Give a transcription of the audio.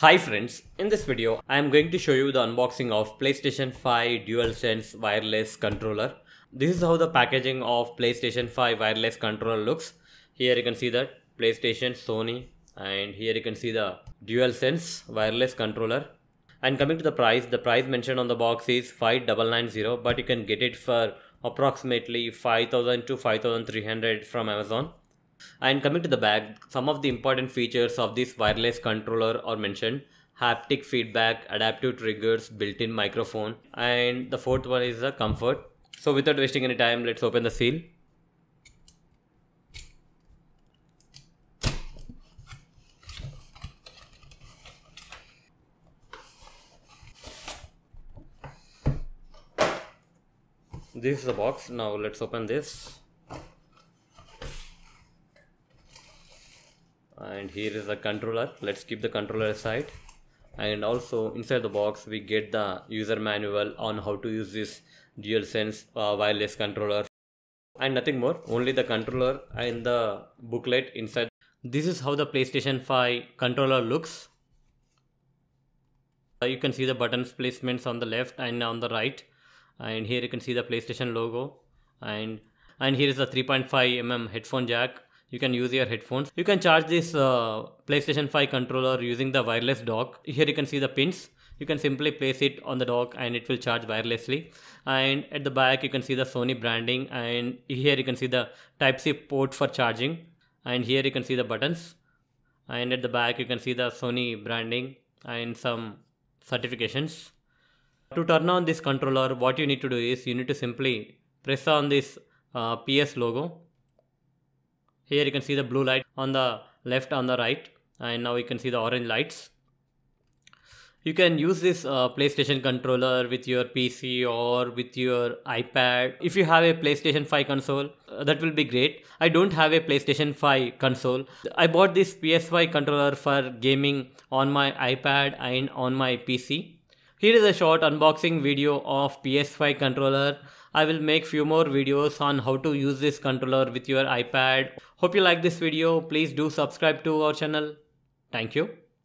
Hi friends, in this video I am going to show you the unboxing of PlayStation 5 DualSense wireless controller. This is how the packaging of PlayStation 5 wireless controller looks. Here you can see that PlayStation, Sony and here you can see the DualSense wireless controller. And coming to the price, the price mentioned on the box is 5990 but you can get it for approximately 5000 to 5300 from Amazon. And coming to the back, some of the important features of this wireless controller are mentioned. Haptic feedback, adaptive triggers, built-in microphone, and the fourth one is the comfort. So without wasting any time, let's open the seal. This is the box. Now let's open this. and here is the controller let's keep the controller aside and also inside the box we get the user manual on how to use this DualSense uh, wireless controller and nothing more only the controller and the booklet inside this is how the PlayStation 5 controller looks you can see the buttons placements on the left and on the right and here you can see the PlayStation logo and and here is the 3.5 mm headphone jack you can use your headphones you can charge this uh, playstation 5 controller using the wireless dock here you can see the pins you can simply place it on the dock and it will charge wirelessly and at the back you can see the sony branding and here you can see the type c port for charging and here you can see the buttons and at the back you can see the sony branding and some certifications to turn on this controller what you need to do is you need to simply press on this uh, ps logo here you can see the blue light on the left on the right and now you can see the orange lights. You can use this uh, PlayStation controller with your PC or with your iPad. If you have a PlayStation 5 console, uh, that will be great. I don't have a PlayStation 5 console. I bought this PS5 controller for gaming on my iPad and on my PC here is a short unboxing video of PS5 controller. I will make few more videos on how to use this controller with your iPad. Hope you like this video. Please do subscribe to our channel. Thank you.